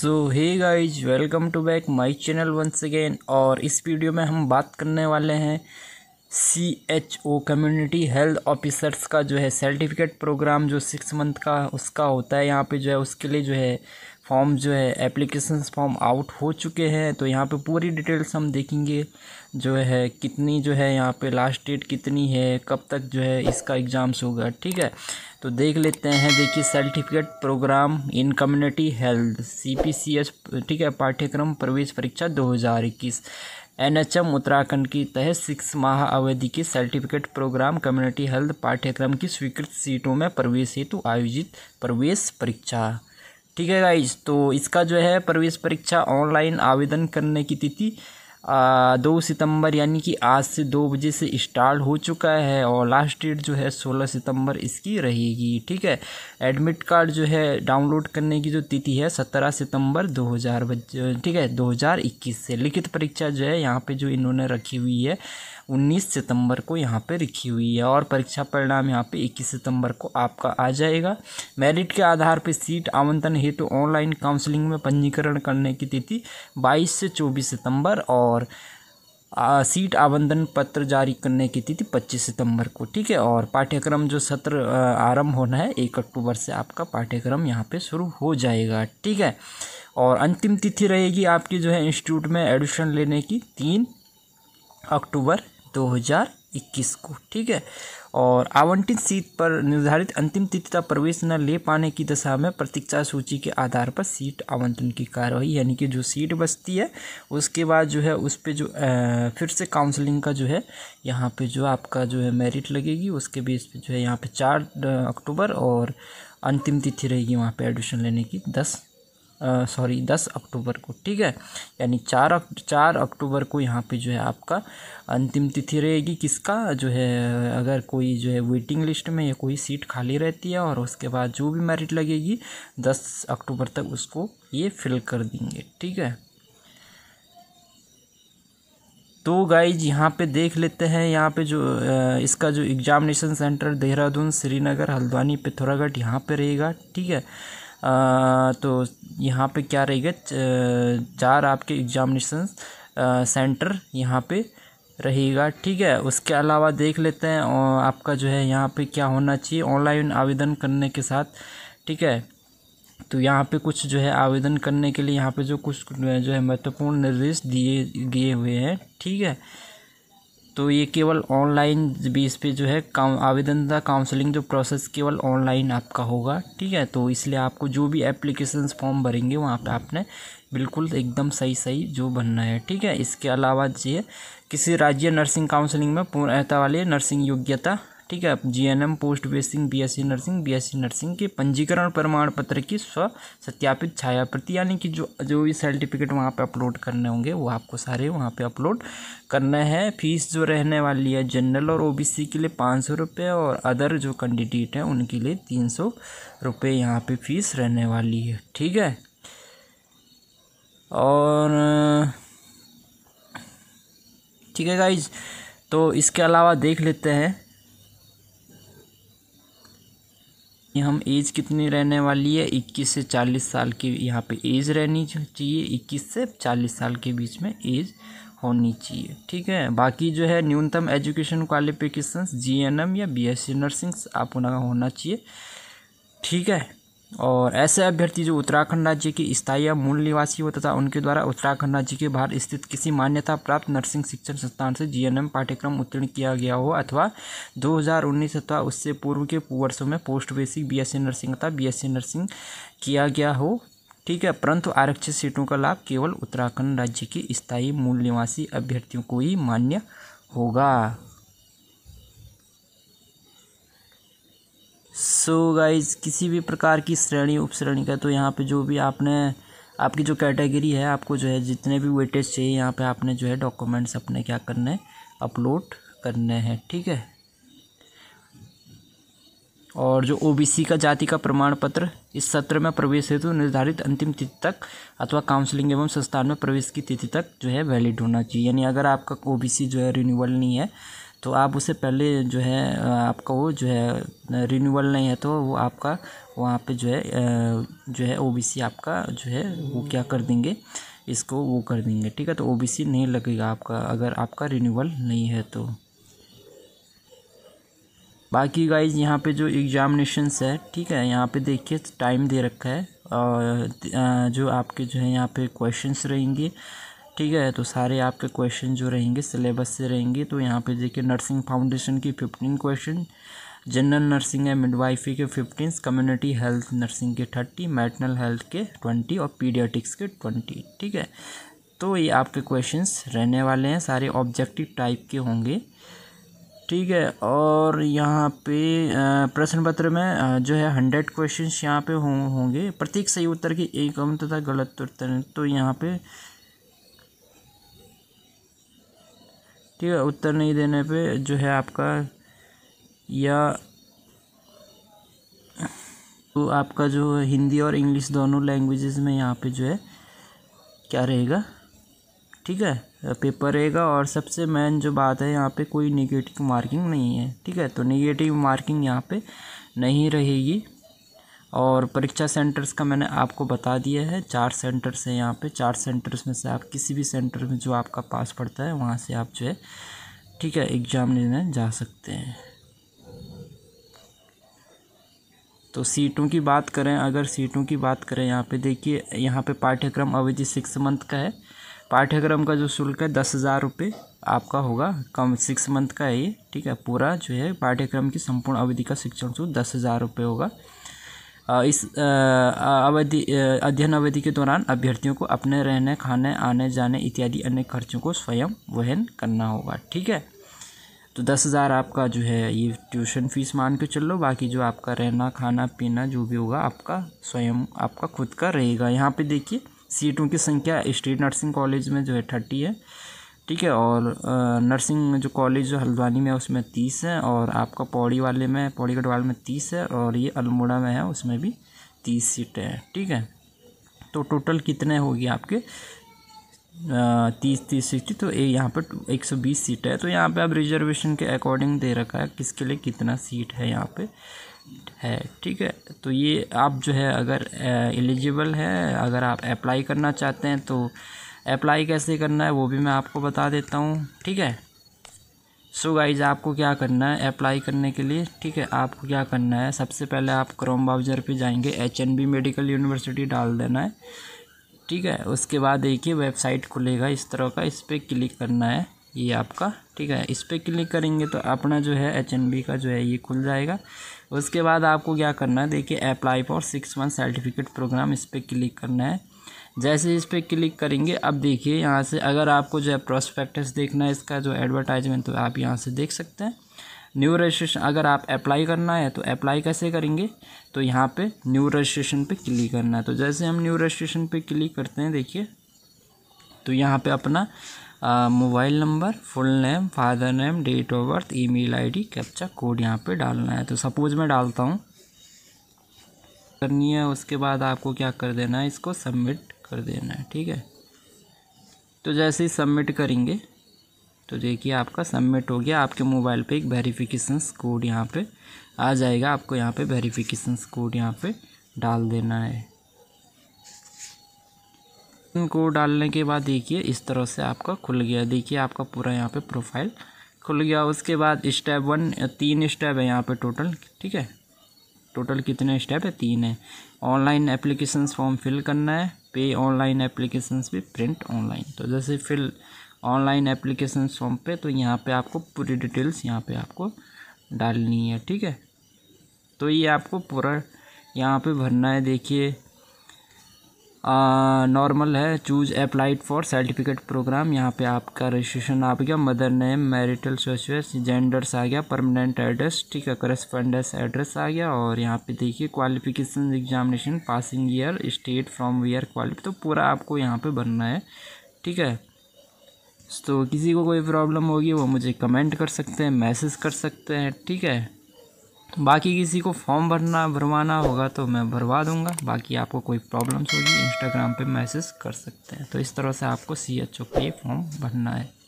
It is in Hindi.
so hi guys welcome to back my channel once again और इस वीडियो में हम बात करने वाले हैं C H O community health officers का जो है सर्टिफिकेट प्रोग्राम जो सिक्स मंथ का उसका होता है यहाँ पे जो है उसके लिए जो है फॉर्म जो है एप्लीकेशन फॉर्म आउट हो चुके हैं तो यहाँ पे पूरी डिटेल्स हम देखेंगे जो है कितनी जो है यहाँ पे लास्ट डेट कितनी है कब तक जो है इसका एग्ज़ाम्स होगा ठीक है तो देख लेते हैं देखिए certificate programme in community health C P C S ठीक है पाठ्यक्रम प्रवेश परीक्षा दो हज़ार इक्कीस एन एच एम उत्तराखंड की तहत सिक्स माह अवधि के सर्टिफिकेट प्रोग्राम कम्युनिटी हेल्थ पाठ्यक्रम की स्वीकृत सीटों में प्रवेश हेतु आयोजित प्रवेश परीक्षा ठीक है गाइज तो इसका जो है प्रवेश परीक्षा ऑनलाइन आवेदन करने की तिथि दो सितंबर यानी कि आज से दो बजे से स्टार्ट हो चुका है और लास्ट डेट जो है सोलह सितंबर इसकी रहेगी ठीक है एडमिट कार्ड जो है डाउनलोड करने की जो तिथि है सत्रह सितंबर दो हज़ार ठीक है दो हज़ार इक्कीस से लिखित परीक्षा जो है यहाँ पे जो इन्होंने रखी हुई है 19 सितंबर को यहाँ पे लिखी हुई है और परीक्षा परिणाम यहाँ पे 21 सितंबर को आपका आ जाएगा मेरिट के आधार पर सीट आवंटन हेतु तो ऑनलाइन काउंसलिंग में पंजीकरण करने की तिथि 22 से 24 सितंबर और आ, सीट आवंटन पत्र जारी करने की तिथि 25 सितंबर को ठीक है और पाठ्यक्रम जो सत्र आरंभ होना है एक अक्टूबर से आपका पाठ्यक्रम यहाँ पर शुरू हो जाएगा ठीक है और अंतिम तिथि रहेगी आपकी जो है इंस्टीट्यूट में एडमिशन लेने की तीन अक्टूबर 2021 को ठीक है और आवंटित सीट पर निर्धारित अंतिम तिथि तक प्रवेश न ले पाने की दशा में प्रतीक्षा सूची के आधार पर सीट आवंटन की कार्रवाई यानी कि जो सीट बचती है उसके बाद जो है उस पर जो आ, फिर से काउंसलिंग का जो है यहाँ पे जो आपका जो है मेरिट लगेगी उसके बेस पे जो है यहाँ पे चार अक्टूबर और अंतिम तिथि रहेगी वहाँ पर एडमिशन लेने की दस सॉरी दस अक्टूबर को ठीक है यानी चार चार अक्टूबर को यहाँ पे जो है आपका अंतिम तिथि रहेगी किसका जो है अगर कोई जो है वेटिंग लिस्ट में या कोई सीट खाली रहती है और उसके बाद जो भी मेरिट लगेगी दस अक्टूबर तक उसको ये फिल कर देंगे ठीक है तो गाइज यहाँ पे देख लेते हैं यहाँ पे जो इसका जो एग्ज़ामिनेशन सेंटर देहरादून श्रीनगर हल्द्वानी पिथौरागढ़ यहाँ पे रहेगा ठीक है तो यहाँ पे क्या रहेगा चार आपके एग्जामिनेशन सेंटर यहाँ पे रहेगा ठीक है उसके अलावा देख लेते हैं आपका जो है यहाँ पे क्या होना चाहिए ऑनलाइन आवेदन करने के साथ ठीक है तो यहाँ पे कुछ जो है आवेदन करने के लिए यहाँ पे जो कुछ जो है महत्वपूर्ण निर्देश दिए दिए हुए हैं ठीक है तो ये केवल ऑनलाइन बेस पे जो है काउ आवेदन तथा काउंसलिंग जो प्रोसेस केवल ऑनलाइन आपका होगा ठीक है तो इसलिए आपको जो भी एप्लीकेशन फॉर्म भरेंगे वहाँ पे आपने बिल्कुल एकदम सही सही जो बनना है ठीक है इसके अलावा है किसी राज्य नर्सिंग काउंसलिंग में पूर्णता वाली नर्सिंग योग्यता ठीक है GNM post basic BSc nursing BSc nursing के पंजीकरण प्रमाण पत्र की स्व सत्यापित छाया प्रति यानी कि जो जो भी सर्टिफिकेट वहाँ पे अपलोड करने होंगे वो आपको सारे वहाँ पे अपलोड करना है फीस जो रहने वाली है जनरल और ओबीसी के लिए पाँच सौ रुपये और अदर जो कैंडिडेट हैं उनके लिए तीन सौ रुपये यहाँ पर फीस रहने वाली है ठीक है और ठीक है गाइज तो इसके अलावा देख लेते हैं हम एज कितनी रहने वाली है 21 से 40 साल की यहाँ पे एज रहनी चाहिए 21 से 40 साल के बीच में एज होनी चाहिए ठीक है बाकी जो है न्यूनतम एजुकेशन क्वालिफिकेशंस जीएनएम या बीएससी नर्सिंग्स आप उनका होना चाहिए ठीक है और ऐसे अभ्यर्थी जो उत्तराखंड राज्य के स्थायी या मूल निवासी हो तथा उनके द्वारा उत्तराखंड राज्य के बाहर स्थित किसी मान्यता प्राप्त नर्सिंग शिक्षण संस्थान से जीएनएम पाठ्यक्रम उत्तीर्ण किया गया हो अथवा 2019 अथवा उससे पूर्व के वर्षों में पोस्ट बेसिक बीएससी नर्सिंग अथवा बीएससी नर्सिंग किया गया हो ठीक है परंतु आरक्षित सीटों का लाभ केवल उत्तराखंड राज्य के स्थायी मूल निवासी अभ्यर्थियों को ही मान्य होगा सो so गाइज किसी भी प्रकार की श्रेणी उप श्रेणी का तो यहाँ पे जो भी आपने आपकी जो कैटेगरी है आपको जो है जितने भी वेटेज चाहिए यहाँ पे आपने जो है डॉक्यूमेंट्स अपने क्या करने अपलोड करने हैं ठीक है और जो ओबीसी का जाति का प्रमाण पत्र इस सत्र में प्रवेश हेतु निर्धारित अंतिम तिथि तक अथवा काउंसलिंग एवं संस्थान में प्रवेश की तिथि तक जो है वैलिड होना चाहिए यानी अगर आपका ओबीसी जो है रिन्यूअल नहीं है तो आप उसे पहले जो है आपका वो जो है रिन्यूअल नहीं है तो वो आपका वहाँ पे जो है जो है ओबीसी आपका जो है वो क्या कर देंगे इसको वो कर देंगे ठीक है तो ओबीसी नहीं लगेगा आपका अगर आपका रिन्यूअल नहीं है तो बाकी गाइज यहाँ पे जो एग्जामिनेशंस है ठीक है यहाँ पे देखिए टाइम दे रखा है और जो आपके जो है यहाँ पे क्वेश्चंस रहेंगे ठीक है तो सारे आपके क्वेश्चन जो रहेंगे सिलेबस से रहेंगे तो यहाँ पे देखिए नर्सिंग फाउंडेशन की fifteen question general nursing and midwifery के फिफ्टीन कम्युनिटी हेल्थ नर्सिंग के थर्टी मैटनल हेल्थ के ट्वेंटी और पीडियाटिक्स के ट्वेंटी ठीक है तो ये आपके क्वेश्चंस रहने वाले हैं सारे ऑब्जेक्टिव टाइप के होंगे ठीक है और यहाँ पे प्रश्न पत्र में जो है हंड्रेड क्वेश्चंस यहाँ पे होंगे प्रत्येक सही उत्तर की एक एवं तथा गलत उत्तर तो यहाँ पे ठीक है उत्तर नहीं देने पे जो है आपका या तो आपका जो हिंदी और इंग्लिश दोनों लैंग्वेजेस में यहाँ पे जो है क्या रहेगा ठीक है पेपर रहेगा और सबसे मेन जो बात है यहाँ पे कोई नेगेटिव मार्किंग नहीं है ठीक है तो नेगेटिव मार्किंग यहाँ पे नहीं रहेगी और परीक्षा सेंटर्स का मैंने आपको बता दिया है चार सेंटर्स हैं यहाँ पे चार सेंटर्स में से आप किसी भी सेंटर में जो आपका पास पड़ता है वहाँ से आप जो है ठीक है एग्ज़ाम लेने जा सकते हैं तो सीटों की बात करें अगर सीटों की बात करें यहाँ पे देखिए यहाँ पे पाठ्यक्रम अवधि सिक्स मंथ का है पाठ्यक्रम का जो शुल्क है दस हज़ार रुपये आपका होगा कम सिक्स मंथ का है ये ठीक है पूरा जो है पाठ्यक्रम की संपूर्ण अवधि का शिक्षण शुल्क दस हज़ार रुपये होगा इस अवधि अध्ययन अवधि के दौरान अभ्यर्थियों को अपने रहने खाने आने जाने इत्यादि अन्य खर्चों को स्वयं वहन करना होगा ठीक है तो दस हज़ार आपका जो है ये ट्यूशन फीस मान के चल लो बाकी जो आपका रहना खाना पीना जो भी होगा आपका स्वयं आपका खुद का रहेगा यहाँ पे देखिए सीटों की संख्या स्टेट नर्सिंग कॉलेज में जो है थर्टी है ठीक है और नर्सिंग जो कॉलेज जो हल्द्वानी में है उसमें तीस है और आपका पौड़ी वाले में पौड़ी गढ़वाल में तीस है और ये अल्मोड़ा में है उसमें भी तीस सीटें हैं ठीक है तो टोटल कितने होगी आपके तीस तीस सिक्सटी तो ये यहाँ पर एक सौ बीस सीट है तो यहाँ पे आप रिजर्वेशन के अकॉर्डिंग दे रखा है किसके लिए कितना सीट है यहाँ पे है ठीक है तो ये आप जो है अगर एलिजिबल है अगर आप अप्लाई करना चाहते हैं तो अप्लाई कैसे करना है वो भी मैं आपको बता देता हूँ ठीक है सो so गाइज आपको क्या करना है अप्लाई करने के लिए ठीक है आपको क्या करना है सबसे पहले आप क्रोम ब्राउज़र पे जाएंगे H N B medical university डाल देना है ठीक है उसके बाद देखिए वेबसाइट खुलेगा इस तरह का इस पर क्लिक करना है ये आपका ठीक है इस पर क्लिक करेंगे तो अपना जो है एच एन बी का जो है ये खुल जाएगा उसके बाद आपको क्या करना है देखिए apply for six month certificate programme इस पर क्लिक करना है जैसे इस पर क्लिक करेंगे अब देखिए यहाँ से अगर आपको जो है प्रोस्पेक्टस देखना है इसका जो एडवर्टाइजमेंट तो आप यहाँ से देख सकते हैं न्यू रजिस्ट्रेशन अगर आप अप्लाई करना है तो अप्लाई कैसे करेंगे तो यहाँ पे न्यू रजिस्ट्रेशन पे क्लिक करना है तो जैसे हम न्यू रजिस्ट्रेशन पे क्लिक करते हैं देखिए तो यहाँ पे अपना mobile number full name father name date of birth email ID captcha code यहाँ पे डालना है तो सपोज मैं डालता हूँ करनी है उसके बाद आपको क्या कर देना है इसको सबमिट कर देना है ठीक है तो जैसे ही सबमिट करेंगे तो देखिए आपका सबमिट हो गया आपके मोबाइल पे एक वेरीफिकेशन कोड यहाँ पे आ जाएगा आपको यहाँ पे वेरीफिकेशन कोड यहाँ पे डाल देना है कोड डालने के बाद देखिए इस तरह से आपका खुल गया देखिए आपका पूरा यहाँ पे प्रोफाइल खुल गया उसके बाद स्टेप वन तीन स्टेप है यहाँ पे टोटल ठीक है टोटल कितने स्टेप है तीन है ऑनलाइन एप्लीकेशन फॉर्म फिल करना है पे ऑनलाइन एप्लीकेशन भी प्रिंट ऑनलाइन तो जैसे फिल ऑनलाइन एप्लीकेशन फॉर्म पे तो यहाँ पे आपको पूरी डिटेल्स यहाँ पे आपको डालनी है ठीक है तो ये आपको पूरा यहाँ पे भरना है देखिए नॉर्मल है choose applied for certificate programme यहाँ पे आपका रजिस्ट्रेशन आ गया मदर नेम मैरिटल सोशस जेंडर्स आ गया परमानेंट एड्रेस ठीक है करस्पेंडेंस एड्रेस आ गया और यहाँ पे देखिए qualification examination passing year state from where qualify तो पूरा आपको यहाँ पे भरना है ठीक है तो किसी को कोई प्रॉब्लम होगी वो मुझे कमेंट कर सकते हैं मैसेज कर सकते हैं ठीक है बाकी किसी को फॉर्म भरना भरवाना होगा तो मैं भरवा दूंगा बाकी आपको कोई प्रॉब्लम्स होगी इंस्टाग्राम पे मैसेज कर सकते हैं तो इस तरह से आपको सी एच ओ के फॉर्म भरना है